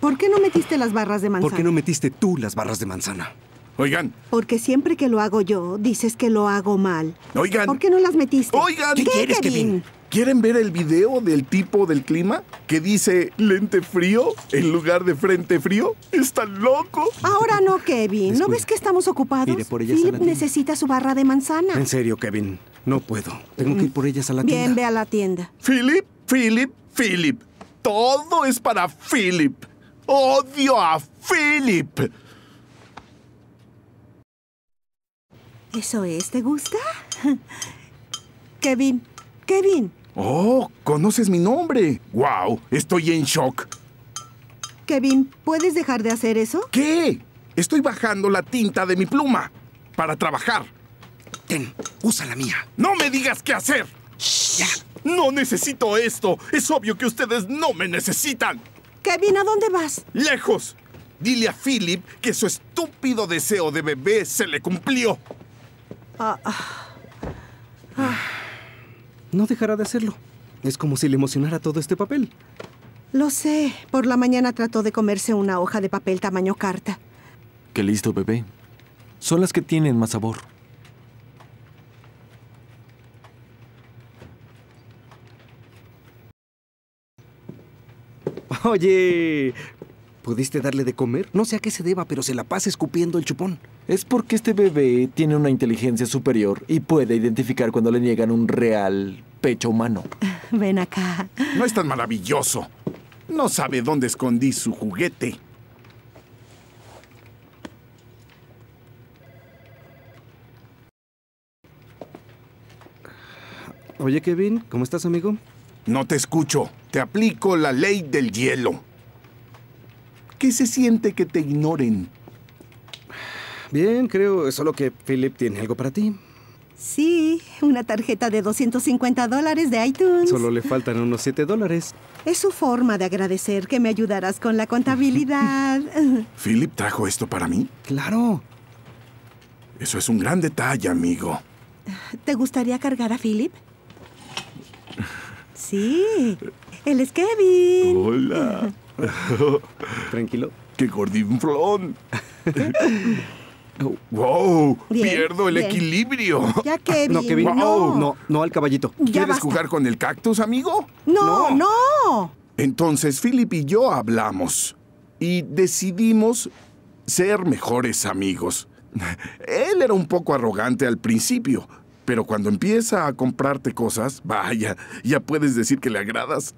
¿Por qué no metiste las barras de manzana? ¿Por qué no metiste tú las barras de manzana? Oigan. Porque siempre que lo hago yo, dices que lo hago mal. Oigan. ¿Por qué no las metiste? Oigan. ¿Qué, quieres, Kevin? ¿Quieren ver el video del tipo del clima que dice lente frío en lugar de frente frío? ¡Está loco! Ahora no, Kevin. ¿No ves que estamos ocupados? Iré necesita su barra de manzana. En serio, Kevin. No puedo. Tengo que ir por ellas a la tienda. Bien, ve a la tienda. Philip, Philip, Philip. Todo es para Philip. ¡Odio a Philip! ¿Eso es? ¿Te gusta? Kevin, Kevin. Oh, conoces mi nombre. ¡Wow! Estoy en shock. Kevin, ¿puedes dejar de hacer eso? ¿Qué? Estoy bajando la tinta de mi pluma para trabajar. Ten, usa la mía. ¡No me digas qué hacer! No necesito esto. Es obvio que ustedes no me necesitan. Kevin, ¿a dónde vas? ¡Lejos! Dile a Philip que su estúpido deseo de bebé se le cumplió. Ah, ah. Ah. No dejará de hacerlo. Es como si le emocionara todo este papel. Lo sé. Por la mañana trató de comerse una hoja de papel tamaño carta. Qué listo, bebé. Son las que tienen más sabor. Oye, ¿pudiste darle de comer? No sé a qué se deba, pero se la pasa escupiendo el chupón. Es porque este bebé tiene una inteligencia superior y puede identificar cuando le niegan un real pecho humano. Ven acá. No es tan maravilloso. No sabe dónde escondí su juguete. Oye, Kevin, ¿cómo estás, amigo? No te escucho. Te aplico la ley del hielo. ¿Qué se siente que te ignoren? Bien, creo, solo que Philip tiene algo para ti. Sí, una tarjeta de 250 dólares de iTunes. Solo le faltan unos 7 dólares. Es su forma de agradecer que me ayudarás con la contabilidad. ¿Philip trajo esto para mí? Claro. Eso es un gran detalle, amigo. ¿Te gustaría cargar a Philip? Sí, él es Kevin. Hola. Tranquilo. ¡Qué gordinflón! ¡Wow! ¡Pierdo el equilibrio! Ya, Kevin. No, Kevin, no. no. al caballito. ¿Quieres jugar con el cactus, amigo? No, no, no. Entonces, Philip y yo hablamos y decidimos ser mejores amigos. Él era un poco arrogante al principio, pero cuando empieza a comprarte cosas, vaya, ya puedes decir que le agradas.